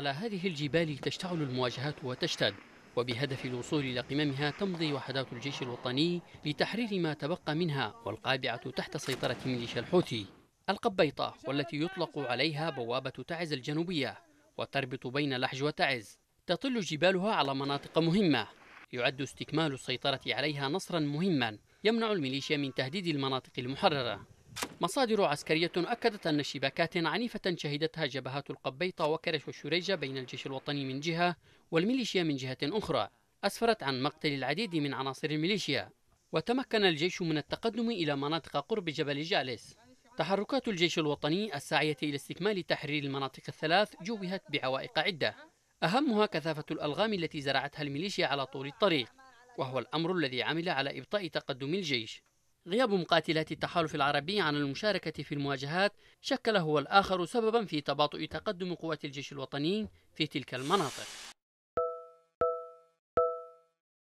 على هذه الجبال تشتعل المواجهات وتشتد وبهدف الوصول إلى قممها تمضي وحدات الجيش الوطني لتحرير ما تبقى منها والقابعة تحت سيطرة ميليشيا الحوثي القبيطة والتي يطلق عليها بوابة تعز الجنوبية وتربط بين لحج وتعز تطل جبالها على مناطق مهمة يعد استكمال السيطرة عليها نصرا مهما يمنع الميليشيا من تهديد المناطق المحررة مصادر عسكرية أكدت أن شباكات عنيفة شهدتها جبهات القبيطة وكرش والشريجة بين الجيش الوطني من جهة والميليشيا من جهة أخرى أسفرت عن مقتل العديد من عناصر الميليشيا وتمكن الجيش من التقدم إلى مناطق قرب جبل جالس تحركات الجيش الوطني الساعية إلى استكمال تحرير المناطق الثلاث جوهت بعوائق عدة أهمها كثافة الألغام التي زرعتها الميليشيا على طول الطريق وهو الأمر الذي عمل على إبطاء تقدم الجيش غياب مقاتلات التحالف العربي عن المشاركة في المواجهات شكل هو الآخر سببا في تباطؤ تقدم قوات الجيش الوطني في تلك المناطق